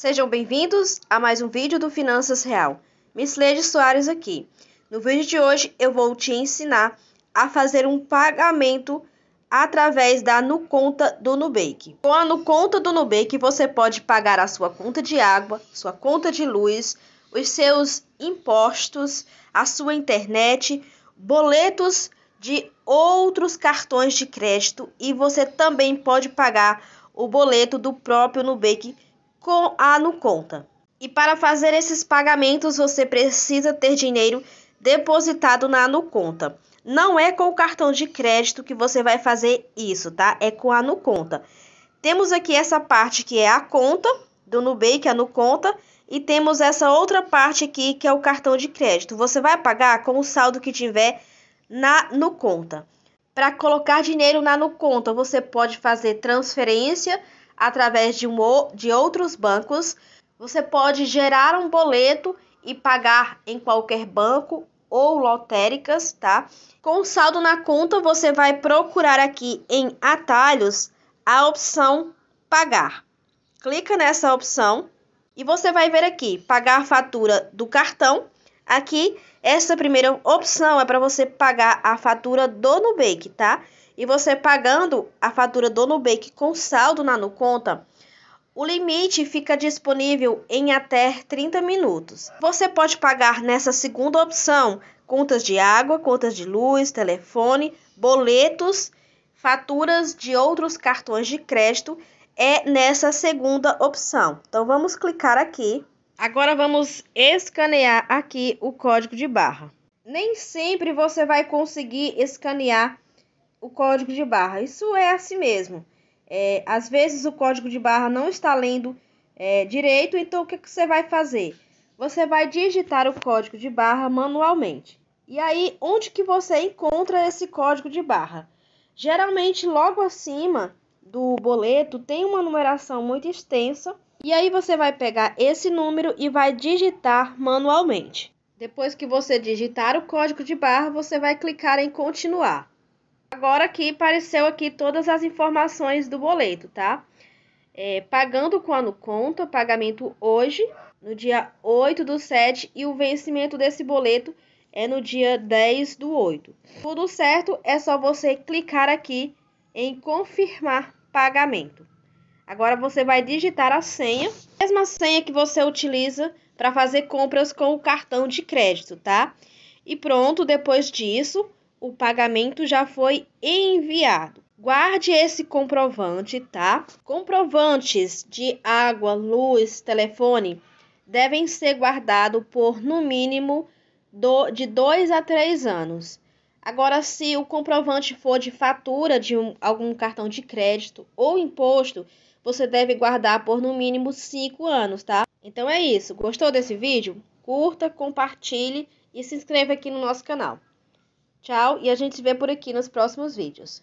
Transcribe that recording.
Sejam bem-vindos a mais um vídeo do Finanças Real. Miss Leide Soares aqui. No vídeo de hoje eu vou te ensinar a fazer um pagamento através da Nuconta do Nubank. Com a Nuconta do Nubank você pode pagar a sua conta de água, sua conta de luz, os seus impostos, a sua internet, boletos de outros cartões de crédito e você também pode pagar o boleto do próprio Nubank com a Nuconta. E para fazer esses pagamentos, você precisa ter dinheiro depositado na conta Não é com o cartão de crédito que você vai fazer isso, tá? É com a conta Temos aqui essa parte que é a conta do Nubank, a conta e temos essa outra parte aqui que é o cartão de crédito. Você vai pagar com o saldo que tiver na Nuconta. Para colocar dinheiro na Nuconta, você pode fazer transferência através de, um, de outros bancos, você pode gerar um boleto e pagar em qualquer banco ou lotéricas, tá? Com saldo na conta, você vai procurar aqui em atalhos a opção pagar. Clica nessa opção e você vai ver aqui pagar fatura do cartão. Aqui, essa primeira opção é para você pagar a fatura do Nubank, tá? e você pagando a fatura do Nubank com saldo na Nuconta, o limite fica disponível em até 30 minutos. Você pode pagar nessa segunda opção contas de água, contas de luz, telefone, boletos, faturas de outros cartões de crédito é nessa segunda opção. Então vamos clicar aqui. Agora vamos escanear aqui o código de barra. Nem sempre você vai conseguir escanear o código de barra. Isso é assim mesmo. É, às vezes o código de barra não está lendo é, direito, então o que, que você vai fazer? Você vai digitar o código de barra manualmente. E aí, onde que você encontra esse código de barra? Geralmente, logo acima do boleto tem uma numeração muito extensa, e aí você vai pegar esse número e vai digitar manualmente. Depois que você digitar o código de barra, você vai clicar em continuar. Agora aqui apareceu aqui todas as informações do boleto, tá? É, pagando quando conta, pagamento hoje, no dia 8 do 7, e o vencimento desse boleto é no dia 10 do 8. Tudo certo, é só você clicar aqui em confirmar pagamento. Agora você vai digitar a senha, a mesma senha que você utiliza para fazer compras com o cartão de crédito, tá? E pronto, depois disso, o pagamento já foi enviado. Guarde esse comprovante, tá? Comprovantes de água, luz, telefone devem ser guardados por no mínimo do, de dois a três anos. Agora, se o comprovante for de fatura de um, algum cartão de crédito ou imposto, você deve guardar por no mínimo cinco anos, tá? Então é isso. Gostou desse vídeo? Curta, compartilhe e se inscreva aqui no nosso canal. Tchau e a gente se vê por aqui nos próximos vídeos.